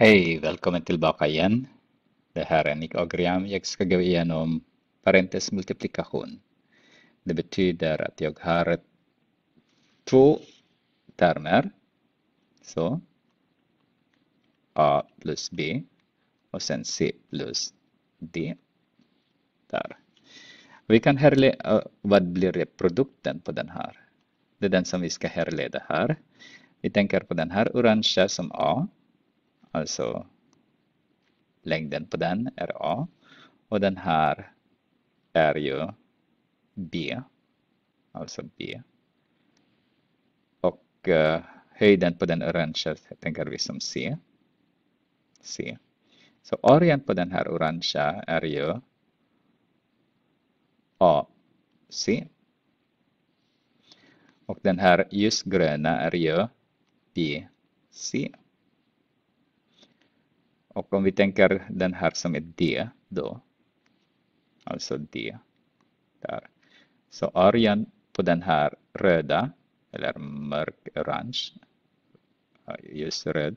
Hej, välkommen tillbaka igen. Det här är Nick Ogriam. Jag ska gå igenom parentes multiplikation. Det betyder att jag har två termer. Så. A plus B och sen C plus D. Där. Vi kan härleda, eh, vad blir det produkten på den här? Det är den som vi ska härleda här. Vi tänker på den här orangea som A Alltså längden på den är A och den här är ju B. Alltså B. Och eh, höjden på den orangea tänker vi som C. C. Så orgen på den här orangea är ju AC. Och den här ljusgröna är ju BC. Och om vi tänker den här som är D då, alltså D, där. Så argen på den här röda, eller mörk-orange, just röd,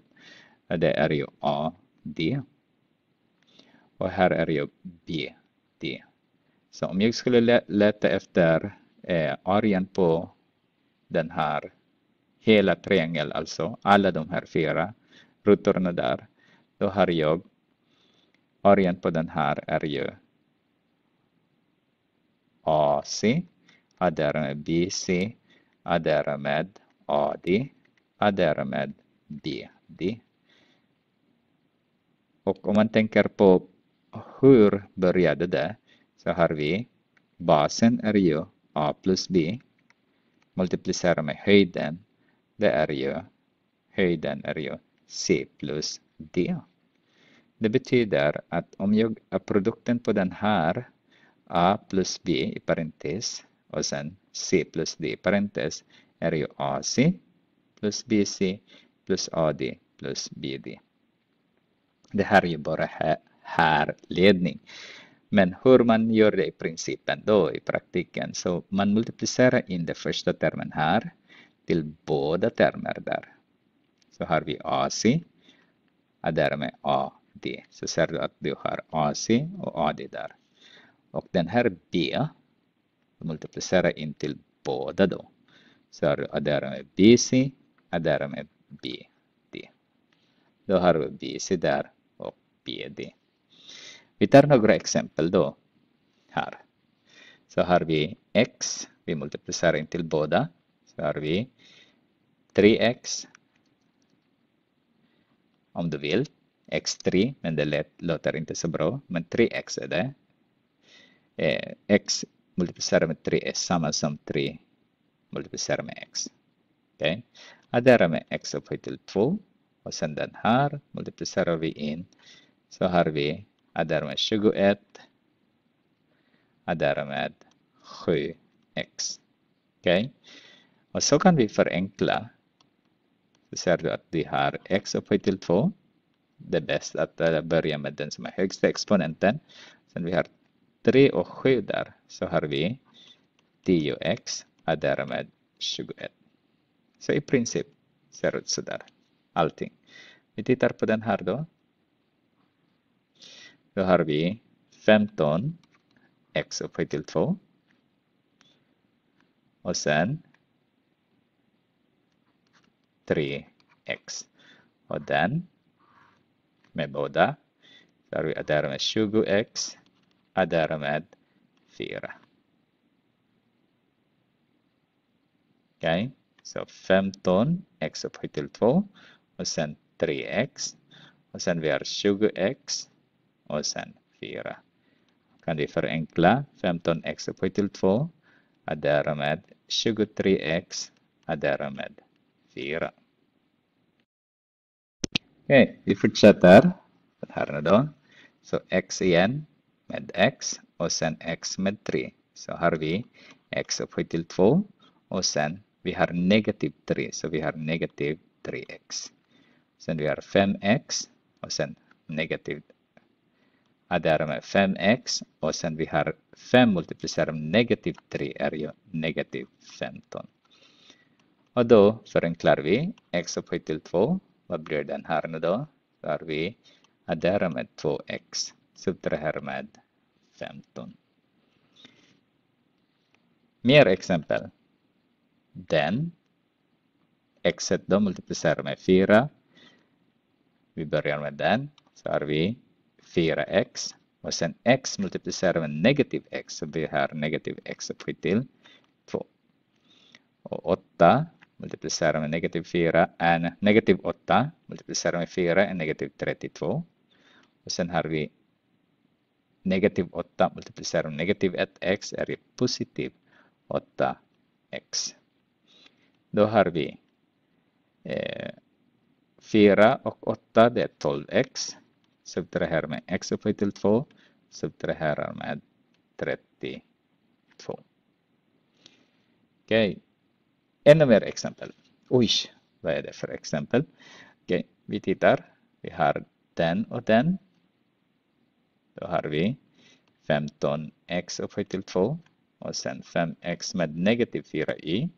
det är ju A, D. Och här är ju B, D. Så om jag skulle leta efter eh, argen på den här hela triangeln, alltså alla de här fyra rutorna där, då har jag argen på den här är ju AC, är därmed BC, är därmed AD, är därmed BD. Och om man tänker på hur började det så har vi basen är ju A plus B multiplicerar med höjden. Det är ju höjden är ju C plus D. Det betyder att om jag har produkten på den här A plus B i parentes och sen C plus D i parentes är ju AC plus BC plus AD plus BD. Det här är ju bara härledning. Men hur man gör det i principen då i praktiken, så man multiplicerar in den första termen här till båda termer där. Så har vi AC, och därmed A D. Så ser du att du har AC och AD där. Och den här B multiplicerar in till båda då. Så har du där med BC, där med BD. Då har du BC där och BD. Vi tar några exempel då här. Så har vi X, vi multiplicerar in till båda. Så har vi 3X om du vill x3, men det låter inte så bra. Men 3x är det. Eh, x multiplicerat med 3 är samma som 3 multiplicerat med x. Okej? Okay? Addera med x upphöjt till 2. Och sen den här multiplicerar vi in. Så har vi addera med 21. Addera med 7x. Okej? Okay? Och så kan vi förenkla. Så ser du att vi har x upphöjt till 2 det bäst att eh, börja med den som är högsta exponenten. Sen vi har 3 och 7 där så har vi 10x är därmed 21. Så i princip ser det ut sådär allting. Vi tittar på den här då. Då har vi 15 x upphöjt till 2. Och sen 3x. Och den med metoda. Vi adarım med 20 x, adarım et thera. Okay, så 15 x upphöjt till 2 och sen 3x och sen vi har 20x och sen 4. Kan vi förenkla 15x upphöjt till 2 addera med 23x addera med 4 okay, vi fortsätter. Den här nu då. Så x igen med x och sen x med 3. Så har vi x upphöjt till 2 och sen vi har negativ 3. Så vi har negativ 3x. Sen vi har 5x och sen negativ är därmed 5x och sen vi har 5 multiplicerat med negativ 3 är ju negativ 15. Och då förenklar vi x upphöjt till 2 vad blir den här nu då? Då har vi addera med 2x, Subtraher med 15. Mer exempel. Den. x då multiplicerar med 4. Vi börjar med den. Så har vi 4x och sen x multiplicerar med negativ x så vi har negativ x upphöjt till 2. Och 8 multiplicerar med negativ 4 är negativ 8, multiplicerar med 4 är negativ 32. Och sen har vi negativ 8 multiplicerar med negativ 1x är ju positiv 8x. Då har vi eh, 4 och 8 det är 12x. Subtraherar med x upphöjt till 2. Subtraherar med 32. Okej. Okay. Ännu mer exempel. Oj, vad är det för exempel? Okay, vi tittar. Vi har den och den. Då har vi 15x upphöjt till 2 och sen 5x med negativ 4i.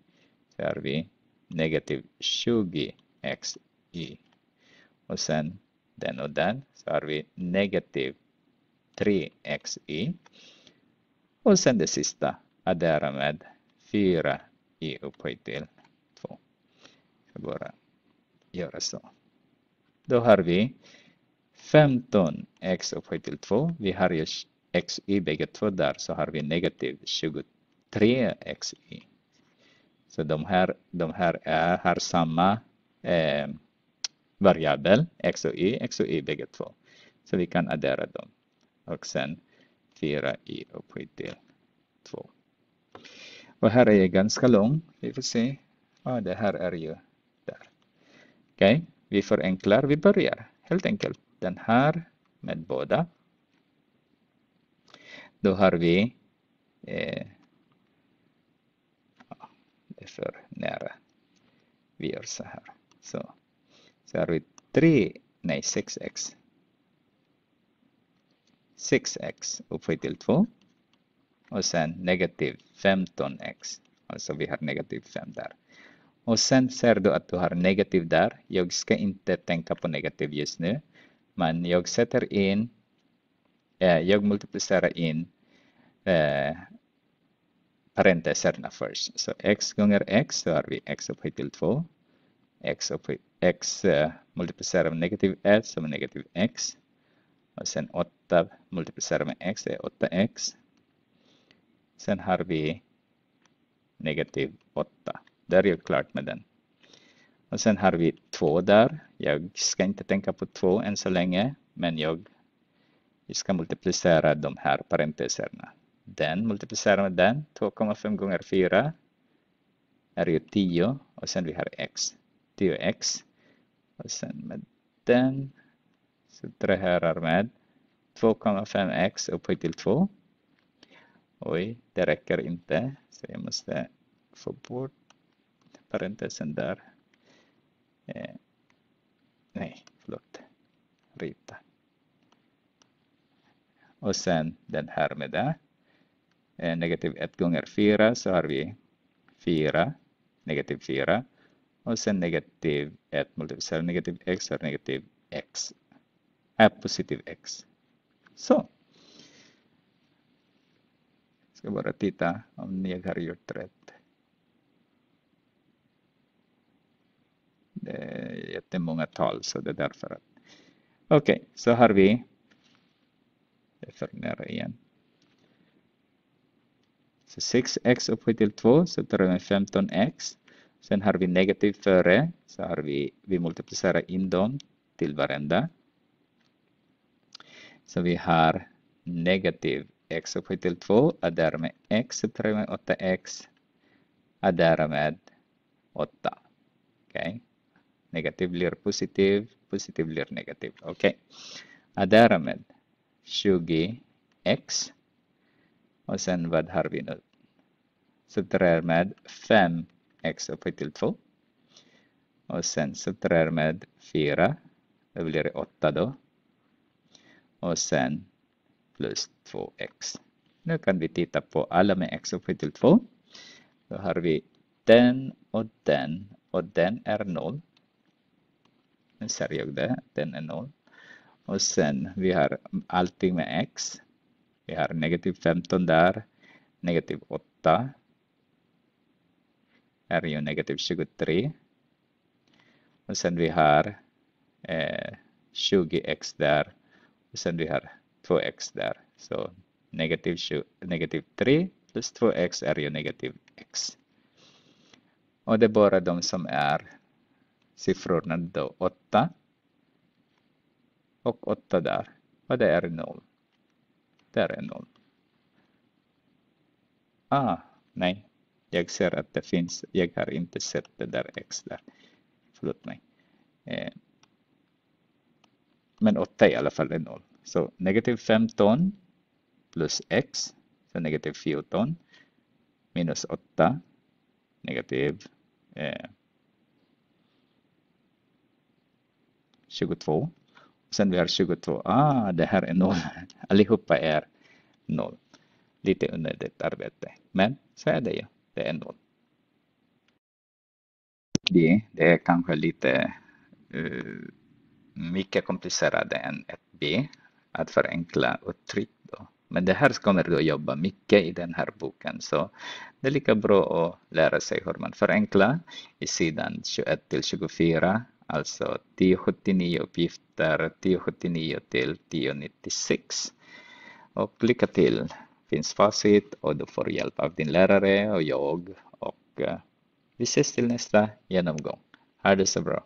Då har vi negativ 20xi. Och sen den och den så har vi negativ 3xi. Och sen det sista addera med 4 i upphöjt till 2. Jag bara göra så. Då har vi 15 x upphöjt till 2. Vi har ju x i bägge två där så har vi negativ 23 x i. Så de här, de här är, har samma eh, variabel x och y, x och y bägge två. Så vi kan addera dem. Och sen 4i upphöjt till 2. Och här är jag ganska lång. Vi får se. Ah, det här är ju där. Okej, okay. vi förenklar. Vi börjar helt enkelt den här med båda. Då har vi eh, det är för nära. Vi gör så här. Så, så har vi 3, nej 6x. 6x upphöjt till 2 och sen negativ 15x. Alltså vi har negativ 5 där. Och sen ser du att du har negativ där. Jag ska inte tänka på negativ just nu. Men jag sätter in, eh, jag multiplicerar in eh, parenteserna först. Så x gånger x så har vi x upphöjt till 2. x, upphöjt, x eh, multiplicerar med negativ 1 som är negativ x. Och sen 8 multiplicerar med x är 8x. Sen har vi negativ 8. Där är jag klart med den. Och sen har vi 2 där. Jag ska inte tänka på 2 än så länge, men jag ska multiplicera de här parenteserna. Den multiplicerar med den, 2,5 gånger 4 är ju 10 och sen vi har x. 10x och sen med den subtraherar med 2,5x upphöjt till 2 Oj, det räcker inte. Så jag måste få bort parentesen där. Eh, nej, förlåt. Rita. Och sen den här med det. Eh, negativ 1 gånger 4 så har vi 4, negativ 4. Och sen negativ 1 multiplicerat negativ x är negativ x. Är positiv x. Så ska bara titta om ni har gjort rätt. Det är jättemånga tal så det är därför att Okej, okay, så har vi för nära igen. Så 6x upphöjt till 2 så tar vi 15x. Sen har vi negativ före så har vi, vi multiplicerar in dem till varenda. Så vi har negativ x upphöjt till 2 adderar med x upphöjt med 8x adderar med 8. Okej. Okay. Negativ blir positiv, positiv blir negativ. Okej. Okay. Adderar med 20x. Och sen vad har vi nu? Subtraherar med 5x upphöjt till 2. Och sen subtraherar med 4. Det blir 8 då. Och sen plus 2x. Nu kan vi titta på alla med x upphöjt till 2. Då har vi den och den och den är 0. Nu ser jag det, den är 0. Och sen vi har allting med x. Vi har negativ 15 där, negativ 8. är ju negativ 23. Och sen vi har eh, 20x där. Och sen vi har 2x där. So negative, negative 3 plus 2x är ju negativ x. Och det är bara de som är siffrorna då 8 och 8 där. Och det är 0. Där är 0. Ah, nej. Jag ser att det finns. Jag har inte sett det där x där. Förlåt mig. Eh. Men 8 i alla fall är 0. So negative femton plus x, so negative fjorton, minus åtta, negativ eh, 22. Och sen vi har 22, ah det här är noll, allihopa är noll. Lite onödigt arbete, men så är det ju, det är noll. Det, det är kanske lite uh, mycket komplicerade än ett B, att förenkla uttryck. Då. Men det här kommer du att jobba mycket i den här boken, så det är lika bra att lära sig hur man förenklar i sidan 21 till 24, alltså 1079 uppgifter, 1079 till 1096. Och lycka till! finns facit och du får hjälp av din lärare och jag och eh, vi ses till nästa genomgång. Ha det så bra!